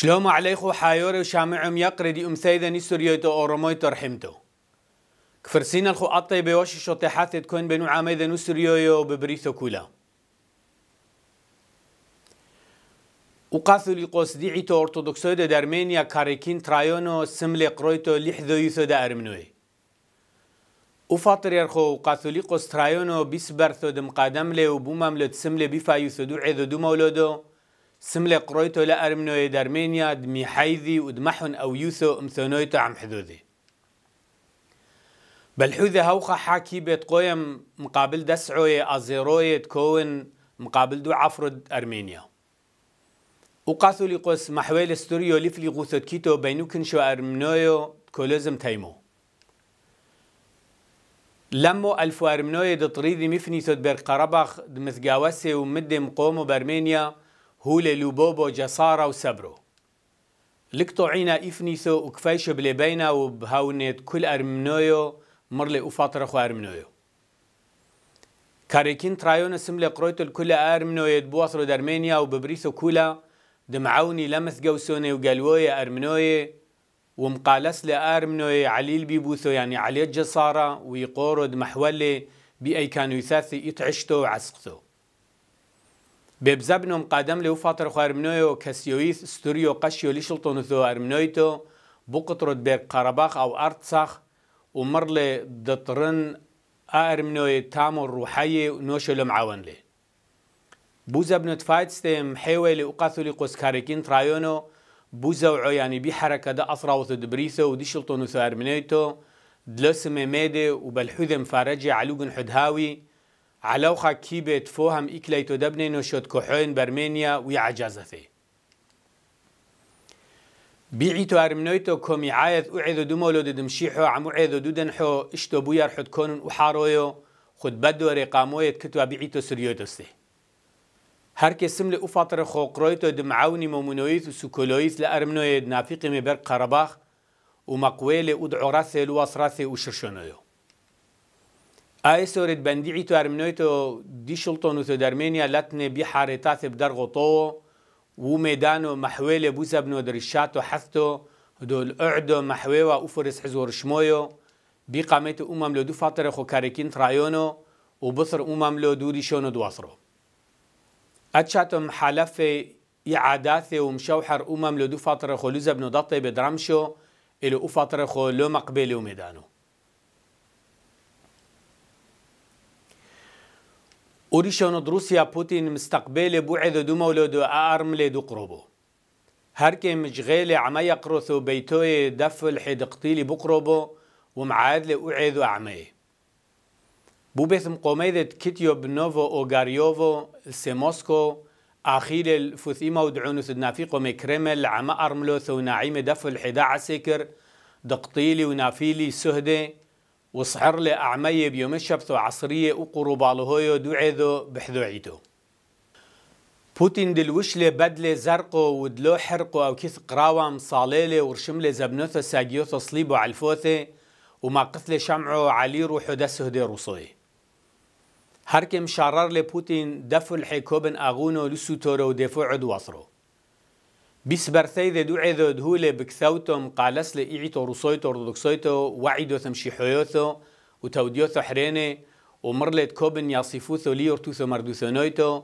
شلوم عليكم حيور وشامعم يقرد أم سيدني سوريوتو أورموي رحمتو كفرسين الخو أطي بيوش شطيحات تكون بنو عاميدا نسريويو ببريثو كولا وقاثو لقوس ديعيتو أرثوذكسو دا درمينيا كاريكين ترايونو سملي قرويتو لحذو يثو دا أرمنوي وفاطر يرخو قاثوليقوس ترايونو بيسبرثو دم قادم لي وبومام لتسملي بفايوثو دو عيدو دو مولودو سملي قرويتو لأرمنوي دارمينيا دمي حيذي ودمحن أو يوثو أمثونويتو عم حدوذي بالحوذة هوخا حاكي بيت قويم مقابل دسعوية أزيروية تكون مقابل دو عفرد أرمينيا وقاثو لقوس محويل استوريو لفلي غوثو كيتو بينو كنشو أرمنويو كولوزم تيمو لمو ألف ارمنويو دطريذي مفني ثوت بير قربخ دمثقاوسي ومدي مقومو بأرمينيا هو لوبوبو جسارة وسبرو لكتو عينا إفنيسو وكفايش بلبينا وبهاونيت كل أرمنويو مرلي لأفاطر أخو أرمنويو كاريكين ترايون اسم لقرويت الكل أرمنويو يتبواصلو درمينيا وببريسو كولا دمعوني لمس جوسوني وقالوية أرمنوية ومقالس لأرمنوية عليل بيبوثو يعني علي الجسارة ويقورد محولي بأي كانو يثاثي يتعشتو وعسقتو ببزبنم قدم لو فاطر خوار منويو كسيويث ستوريو قشيو لشلطون ثو ارمنويتو بقطرد بير قرباخ او ارتساخ ومر لي دطرن ارمنوي تامو الروحية نوشو لمعاون لي بوزا بنت فايتستيم حيوي لأقاثو لقوس كاريكين ترايونو بوزوعو يعني بحركة دا اصراو أثراوثو دبريثو ودي شلطون ثو ارمنويتو دلوسم ميدي وبالحوذم فارجي علوغن حدهاوي علاوخا كي بيتفوهم إكليتو تو وشوت كحوين برمينيا ويعجزته بيعيتو أرمنويتو كومي عايد أعيدو دمولو ددمشيحو عم أعيدو دودنحو إشتو بوير حد كونن أحارويو خود بدو رقامويت تو سریو دسته. هر کسیم ل افطر خوقرایت و دمعونی ممنویت و سکولویت ل ارمنوید نافقی مبر قرباخ و مقویل ادعو رث الواس رث و شرشنویو ئایا سۆرێت بەندیعی توارم منۆیتەوە دیشڵتۆن و تۆ دەرمێنیا لەتنێ بیحارێ تاتێب دەرغۆتەوە و مێدان و مەحوێ لێ بوسە بنەوە دەریشات و حەفتۆ دۆل ئەعدۆ مەحوێوە ئوفرس حزۆرشمۆیۆ بیقامێتە ئومام لە دوو خو خۆکارێکین ترایۆنۆ و بصر ئومام لۆ دووری شۆنە دواسڕۆ ئەچاتم حالەفێ عاداثێ و مشەوحەر ئومام لە دوو خو خۆلوزە بنۆ بدرمشو بێ درامشۆ خو ئوفاتەرە خۆ لۆ و مێدانەوە اوریشان روسیا پوتین مستقبل بعد دو مولود و آرمل دو قربو هر که مجغيل عما يقرث بيتوي دف الحدقتيل بقربو ومعاد لأعيد أعمي بوبثم قوميدة كتيو بنوفو أوغاريوفو سيموسكو أخيل الفثيمة ودعونث النافيقو مكرمل عما أرملو ثو نعیم دف الحدا عسكر و نافیلی سهده وصحر لي أعمي بيوم الشبث عصرية وقرب لهويو دوعيدو بحذوعيتو بوتين دلوش لي بدل زرقو ودلو حرقو أو كيث صاليلي ورشم لي زبنوثو ساقيوثو صليبو عالفوثي وما قتل شمعو علي روحو دسه دي روصوي هركم شرر بوتين دفو الحيكوبن أغونو لسوتورو دفو عدواثرو بس برثي ذا دوعي ذا دهولة بكثوتم قالس لإيعيتو روسويتو أرثوذكسويتو وعيدو ثمشي حيوثو وتوديوثو حريني ومرلت كوبن يصفوثو ليورتوثو مردوثونويتو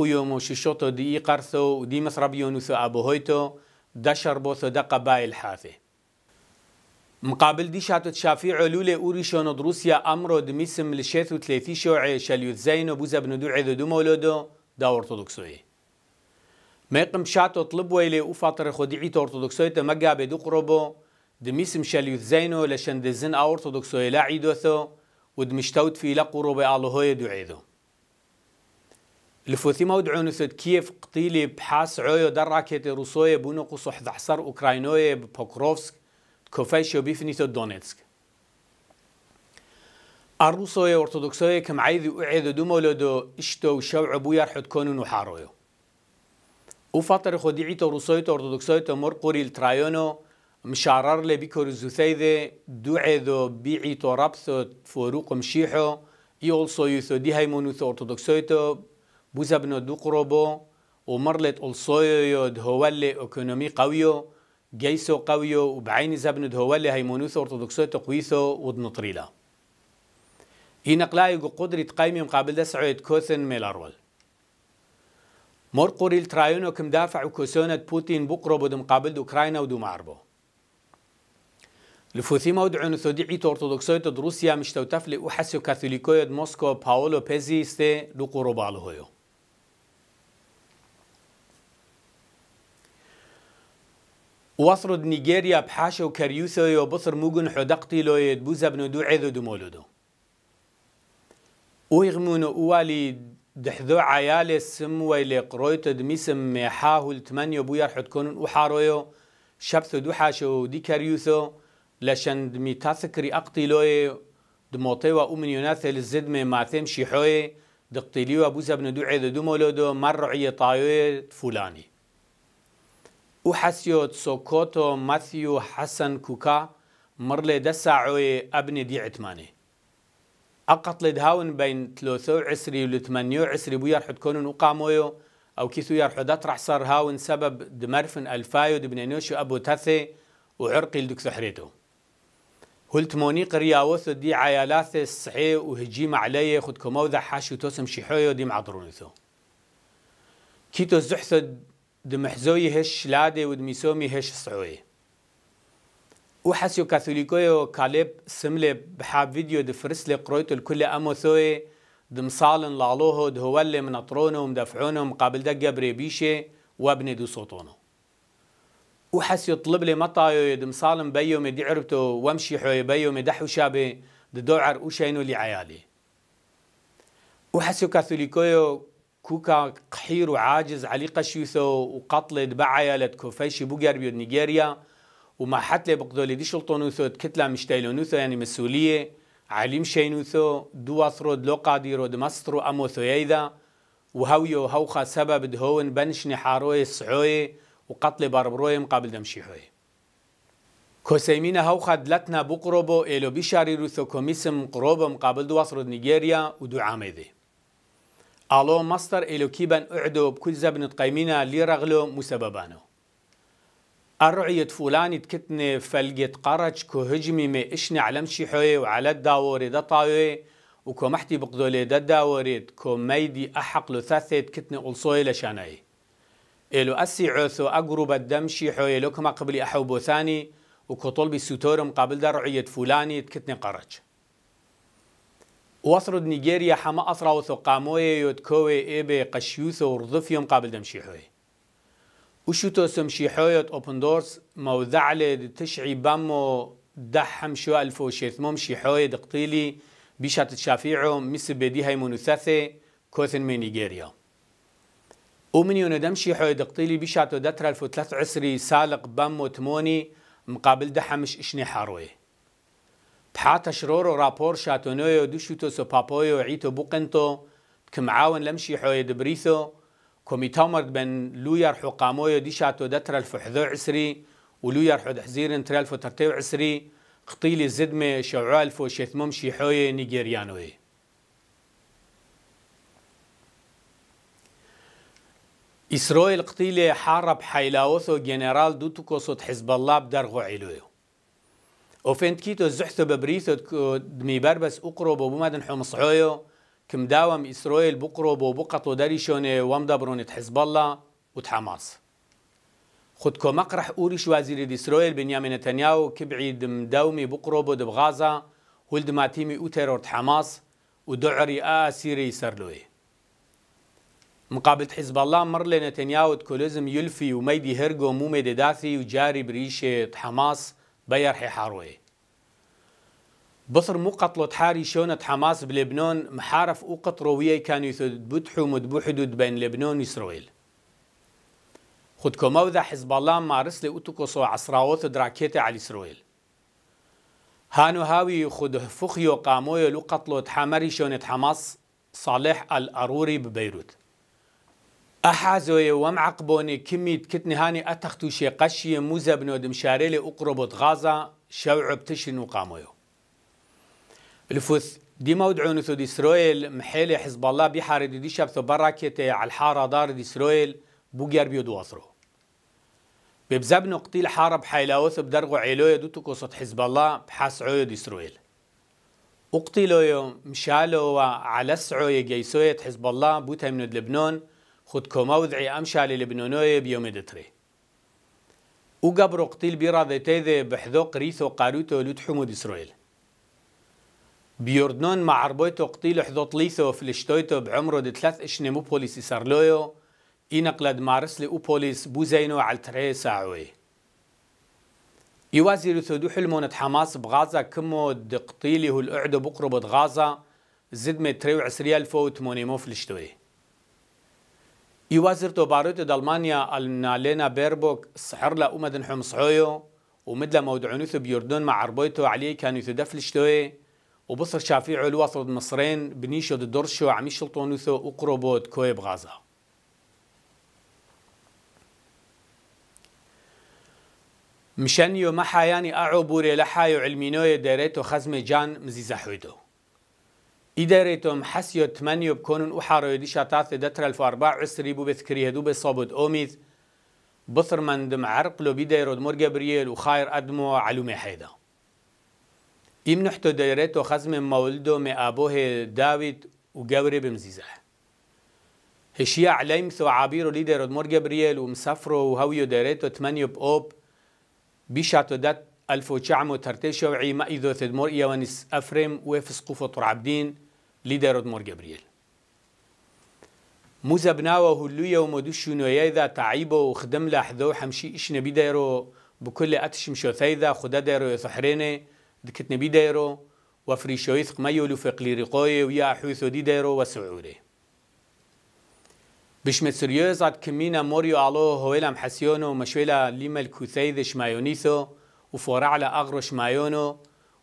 يومو ششوتو دي إيقارثو ودي مسربيونوثو أبوهويتو دا شربوثو دا قبائل حاثه مقابل دي شاتو تشافي علولة نود روسيا أمرو دميسم لشيثو تليثي شوعي شاليوت زينو بوزا بندوعي ذو دو مولودو دا أرثوذكسويه ميقم شاتو طلب ويلي وفاطر خديعي أرثوذكسوية مجا دو قربو دميس مشاليو زينو لشان دزن أرثوذكسوية لا عيدوثو ودمشتوت في لا قربي على هوي دعيدو الفوثيما ودعون ثد كيف قتيلي بحاس عويو در راكيتي روسوية بونو قصو حذحصر أوكراينوية ببوكروفسك كوفيشيو بيفني ثد دونيتسك الروسوية أرثوذكسوية كم عيدي وعيدو دومولودو اشتو شوع بويا رحد كونو نحارويو او فتر خودی عیت تا روسای تا ارتودکسای تا مر قوری ترایونو مشعرر لي بيكور زوثيدة دوعدو فروق تو ربثو فوروق مشيحو يولسو يثو دي هاي مونوثو أرتودوكسويتو بوزبنو دو قروبو ومرلت ألصويو يود قویو أكونومي قويو جيسو قويو وبعين زبند هوالي هاي مونوثو قویثو قويثو ودنطريلا این نقلاي قدرت قایم مقابل دسعه کوثن ميلارول مرقوري الترايونو کم دافع و وكوسونة بوتين بقرة بدم قابل أوكرانيا ودو معربو لفوثي مودع ثوديعي تورتودوكسوية روسيا مشتوتف لأحسو كاثوليكوية موسكو پاولو بيزي ستي لقرو بالهويو وصرد نيجيريا بحاشو كريوثو يبصر موجن حدقتي لو يدبوزا بنو دو عيدو دو مولودو ويغمون أوالي دحذو عيال السم ويلي قرويت دمي سم حاهول تمانيو بويا رح تكون وحارويو شبثو دوحاشو دي كاريوثو لشان دمي تاثكري أقتلوي دموطي امن يناثل الزدمة مي ماثيم شيحوي دقتلي وابوزا بن دوعي دو دو مولودو مرعي طايوي فلاني وحسيو تسوكوتو ماثيو حسن كوكا مرلي دساعوي ابن دي عتماني أقط لدهاون بين تلوثو عسري ولثمانيو عسري بو يرحد كونون وقامويو أو كيثو يرحد أطرح صار هاون سبب دمرفن ألفايو دبنينوشو أبو تثي وعرقي لدكثو حريتو هلتموني قرياوثو دي عيالات الصحي وهجيم علي خد كموذا حاشو توسم شيحويو دي معضرونثو كيتو زحثو دمحزوي هش لادي ودميسومي هش صعوي وحسيو كاثوليكويو كاليب سملي بحاب فيديو دفرس لي قرويتو الكل امو ثوي دمصالن لالوهو من اطرونو مدفعونو مقابل دا دقة بريبيشي وابني دو صوتونو وحس يطلب لي مطايو يدم صالم بيو مدي عربتو وامشي حوي بيو مدحو شابي ددوعر وشينو لي عيالي وحسيو كاثوليكويو كوكا قحير وعاجز علي قشيثو وقتل دبعيا لتكوفيشي بوغربيو نيجيريا وما حتى بقدولي دي كتلة تكتلا مشتايلونوثو يعني مسؤولية عليم شينوثو دواثرو دلو قاديرو دمسترو أموثو ييدا وهويو هوخا سبب دهون بنش نحاروي صعوي وقتل باربروي مقابل دمشيحوي كوسيمين هوخا دلتنا بقربو إلو بشاري روثو كوميسم قروبو مقابل دواثرو نيجيريا ودو عامده ألو مستر إلو كيبان أعدو بكل زبن قيمينا ليرغلو مسببانو أرعية فلان تكتني فلقت قرج كهجمي ما إشنا على مشي حوي وعلى الداوري وكو محتي بقدولي دا كو ميدي أحق لثاثة تكتني ألصوي لشاناي إلو أسي عوثو أقرب الدم شي حوي لو كما قبلي أحوبو ثاني وكو وكطلبي سوتورم قبل رعية فلاني تكتني قرج وصرد نيجيريا حما أسرى وثقاموي يتكوي إيبي قشيوثو ورضفيهم قبل دمشي حوي وشو توسم شي حويت اوبن دورز موضع تشعي بامو دحم شو الفو شي شيحوي دقتيلي بشات الشافيعو مس بيدي هاي منوثاثة كوثن من نيجيريا ومن يوندم شيحوي دقتيلي بيشات دتر الفو ثلاث عسري سالق بامو تموني مقابل دحمش اشني حاروي بحات شرورو رابور دو دوشوتو سو بابويو عيتو بوقنتو كمعاون لمشي حوي دبريثو كوميتا مرد بن لوير حقامويا شاتو دتر الفحذو عسري ولوير حد انتر الفو ترتيو عسري قطيل زدمة شعو الفو شيثمم شيحوي نيجيريانوي إسرائيل قتيلة حارب حيلاوثو جنرال دوتوكو صوت حزب الله بدرغو علويو وفنت كيتو زحثو ببريثو دمي بربس أقرب وبمدن حمصعويو کەم إسرائيل ئیسرۆیل بقڕۆ بۆ بقەت و دەری شوێنێ وەم دەبڕۆنێت حزبەڵە و حماس خودکۆمەق ڕح ئوریش وازیری دیسرۆیل بنیامێنە تەنیا و کبعی دمدەومی بقڕۆ بۆ دبغازە هولدماتیمی و حماس ودعري دعری ئاسیری مقابل حزب الله مرل نتنياهو كوليزم يلفي وميدي هرغو مومي داثي وجاري بريشة حماس بيرحي حاروي بصر مو قتلو تحاري شونة حماس بلبنان محارف او قطروية كان يثود بوتحو مدبو حدود بين لبنان وإسرائيل خود كوموذا حزب الله مارس لأتوكسو عصراوث دراكيت على إسرائيل هانو هاوي خود فخيو قامويو لو قتلو تحاري شونة حماس صالح الأروري ببيروت أحازوي ومعقبوني كمية كتني هاني أتختو شي قشي موزة بنو دمشاري لأقربت غازة شوعب تشن وقامويو الفوث ديما ودعون ثود إسرائيل محيلي حزب الله بحار دي دي شبث براكيتي على الحارة دار دي إسرائيل بوغير بيو دواثرو ببزاب نقطي الحارة بحيلاوث بدرغو عيلوية دوتو قصة حزب الله بحاس عوية دي إسرائيل اقتلوا مشالوا وعلسعوا يجيسوية حزب الله بوتها من لبنان كو موضعي أمشالي للبنانوية بيوم دتري وقبر اقتل بيرا ذي تيذي بحذو قريثو قاروتو لود دي إسرائيل بيوردنون مع عربيته قتيل حضوط ليثو فلشتويتو بعمرو دي ثلاث اشني مو بوليس يسرلويو إنقلد مارس لي أوبوليس بوزينو على تري ساعوي يوازير ثدو حلمونة حماس بغازا كمو دي قتيلي هو الأعدو بقربة غازا زد مي من تريو عسريال فوت مونيمو فلشتوي يوازير تو باروتو دالمانيا النالينا بيربوك صحر لا أمدن حمصحويو ومدلا مودعنوثو بيوردنون مع عربيتو عليه كانوا يثدفلشتوي وبصر شافيعو الواصل المصرين بنيشو دورشو عم يشلطون وثو وقربود كويب غازا يو ما حياني أعو بوري لحايو علمينوية داريتو خزم جان مزيزا حويدو إداريتو محسيو تمانيو بكونن أحارو يديشا تاثي داتر الف واربع عسري بو بذكري هدو بصابد أوميز بصر من دم عرقلو بيديرو دمور جابرييل وخاير أدمو علومي حيدو ایم دیمنحتۆ دەرێتەوە خەزمێ خزم مێ ئابۆ هەیە داوید و گەورێ بمزیزە هشية عليم سو عابيرو ليدر مور جابرييل ومسافرو وهويو داريتو تمانيو بأوب بيشاتو دات ألفو تشعمو ترتيشو عيما إذو ثدمور إيوانيس أفرم ويفس قوفو طرعبدين ليدر مور جابرييل موزا بناوة هلوية ومدوشو نويايدا تعيبو وخدم لحذو حمشي إش نبي دايرو بكل أتشم شو خدا دايرو يثحريني دکتنەبی دەیرۆ و فریشۆی قمەیل و فقلیری قۆی و یا حوثۆدی دەیرۆ و سعورێ بشمە سریۆزات کمینە مۆری و ئاڵۆ هۆی لەم حەسیۆن و مەشوێلە لیمە و فۆرە لە ئاغڕۆ شمایۆنۆ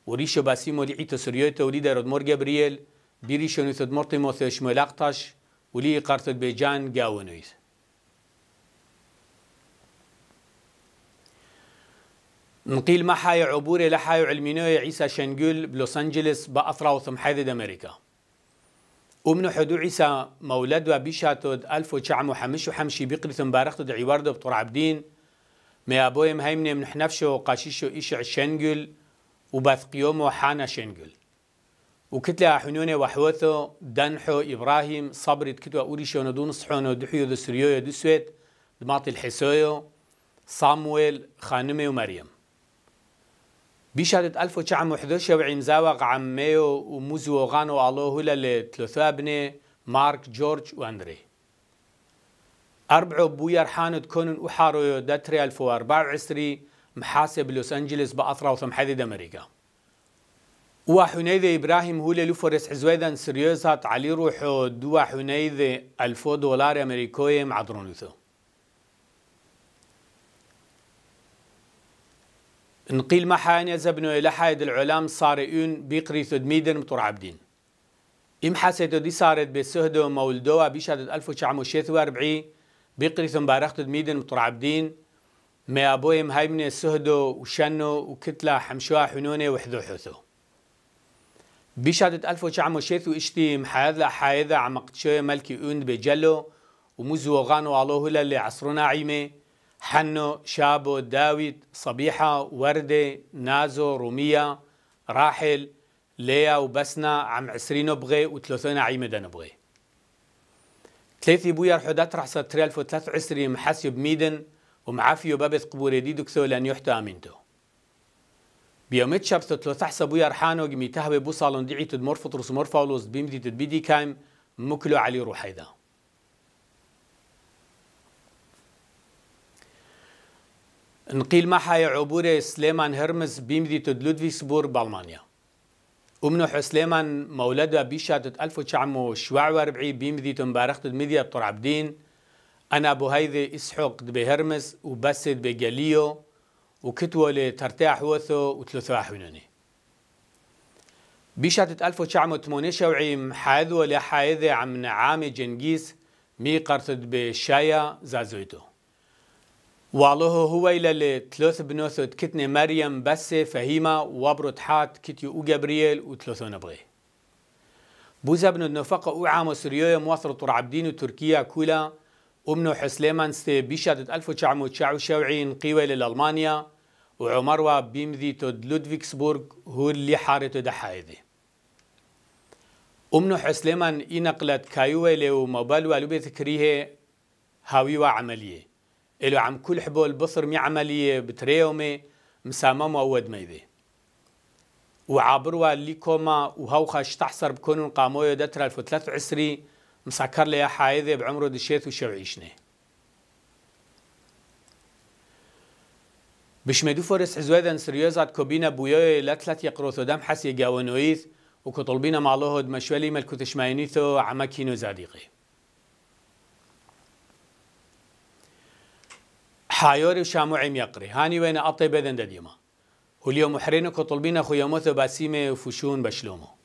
وريشو باسيمو لي عيتو سوريو تولي دارود مور جابرييل بيريشو نيتود مورتي موثيو شمولاقتاش ولي قارتو بيجان جاونويس نقيل ما حاي عبوري لحاي علمينوية عيسى شنقول بلوس أنجلس وثم محيدة أمريكا ومن حدو عيسى مولد وبيشاتود ألف وشعم وحمش وحمشي بقرة مبارخت عوارد بطور عبدين ما أبويم مهيمني من حنفشو إشع شنجل وبث قيومو وحانا شنجل وكتلة حنونة وحوثو دنحو إبراهيم صبري كتوى أوريشو ندون صحونو دحيو دسريو دسويت دماطي الحسويو صامويل خانمي ومريم بيشهدت 1911 وعيم زاوق عمي وموزو وغان وعلوه لثلاثة ابنه مارك جورج واندري أربعة بويا رحان تكون أحارو داتري 1424 محاسب لوس أنجلس بأثرة وثمحذي أمريكا وحنيذة إبراهيم هو لفرس حزويدا سريوزات علي روحو دوا حنيذة ألفو دولار أمريكية مع نقيل ما محاني زبنو إلى حايد العلام صارئون بيقري ثدميدن مطور عبدين إم حاسيتو دي صارت بسهدو مولدوا بشهد ألف بيقري ثم بارخ ثدميدن مطور عبدين ما أبوهم هاي من سهدو وشنو وكتلة حمشوا حنوني وحذو حثو بشهد ألف إشتي محاذ لحايدة عمقت ملكي أوند بجلو ومزوغان والله للي عصرنا عيمه حنو شابو داويد صبيحة وردة نازو رومية راحل ليا وبسنا عم عسرينو بغي وثلاثين عيمة نبغي ثلاثي بويا رحودات رح الف وثلاث عسري محاسيو بميدن ومعافيو بابت قبوري دي دكسو لان يحتو امينتو بيومت شاب ستلوثح سبويا رحانو جمي تهبي بوصالون دعي تدمرفو فطرس لوز بيمدي تدبيدي كايم مكلو علي روحيدا نقيل ما حي عبور سليمان هرمز بيمدي لودفيسبورغ بألمانيا ومنح سليمان مولده بشهادة 1947 بيمدي مبارخت مديا بطر عبدين أنا أبو هيدي إسحق دبي هرمز وبسد بجاليو وكتوة لترتاح وثو وثلاثة حنوني بشهادة 1948 حاذو لحايدة عم نعامي جنجيس مي قرطد بشايا زازويتو والله هو إلى لثلاث بنوثت كتنة مريم بس فهيمة وبرد حات كتي وجبريل وثلاثون نبغي بوزا بن النفقة وعام سوريا مواثر طرعبدين وتركيا كولا ومنو حسليمان ستي بيشادة 1979 قيوة للألمانيا وعمر بيمذي تود لودفيكسبورغ هو اللي حارته دحايدي أمنو حسليمان إنقلت كايوة لو مبالوة لبيت بيت هاويوة عمليه إلو عم كل حبو البصر مي عملية بتريومي مسامم وود ميبي وعابروا ليكوما وهو خاش تحصر بكونون قاموية دتر عسري مسكر ليا حايذة بعمره دشيت بش بشمدو فورس حزويدا سريوزات كوبينا بويوي لتلت يقروثو دام حسي قاونويث وكطلبينا معلوهد مشولي ملكو ماينيثو عمكينو زاديقي حايوري عيم يقري هاني وين أطيب إذن دديما واليوم محرينك وطلبين أخو يموث باسيمة وفشون بشلومه